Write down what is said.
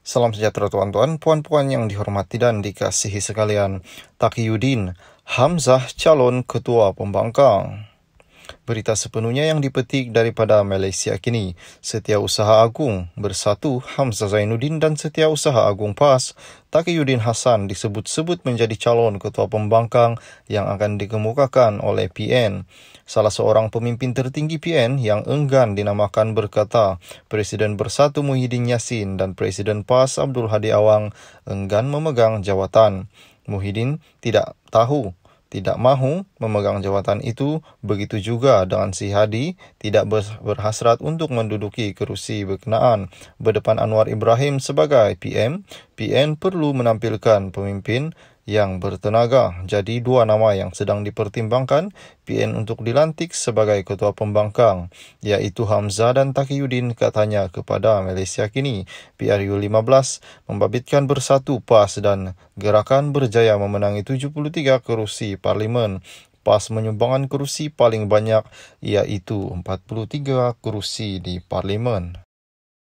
Salam sejahtera tuan-tuan, puan-puan yang dihormati dan dikasihi sekalian. Taki Hamzah calon ketua pembangkang berita sepenuhnya yang dipetik daripada Malaysia kini. Setiausaha Agung Bersatu Hamzah Zainuddin dan Setiausaha Agung PAS Takiyuddin Hassan disebut-sebut menjadi calon ketua pembangkang yang akan dikemukakan oleh PN. Salah seorang pemimpin tertinggi PN yang enggan dinamakan berkata, Presiden Bersatu Muhyiddin Yassin dan Presiden PAS Abdul Hadi Awang enggan memegang jawatan. Muhyiddin tidak tahu tidak mahu memegang jawatan itu, begitu juga dengan si Hadi tidak berhasrat untuk menduduki kerusi berkenaan berdepan Anwar Ibrahim sebagai PM, PN perlu menampilkan pemimpin yang bertenaga. Jadi dua nama yang sedang dipertimbangkan PN untuk dilantik sebagai ketua pembangkang iaitu Hamzah dan Takiyuddin katanya kepada Malaysia Kini. PRU15 membabitkan bersatu PAS dan gerakan berjaya memenangi 73 kerusi parlimen. PAS menyumbangkan kerusi paling banyak iaitu 43 kerusi di parlimen.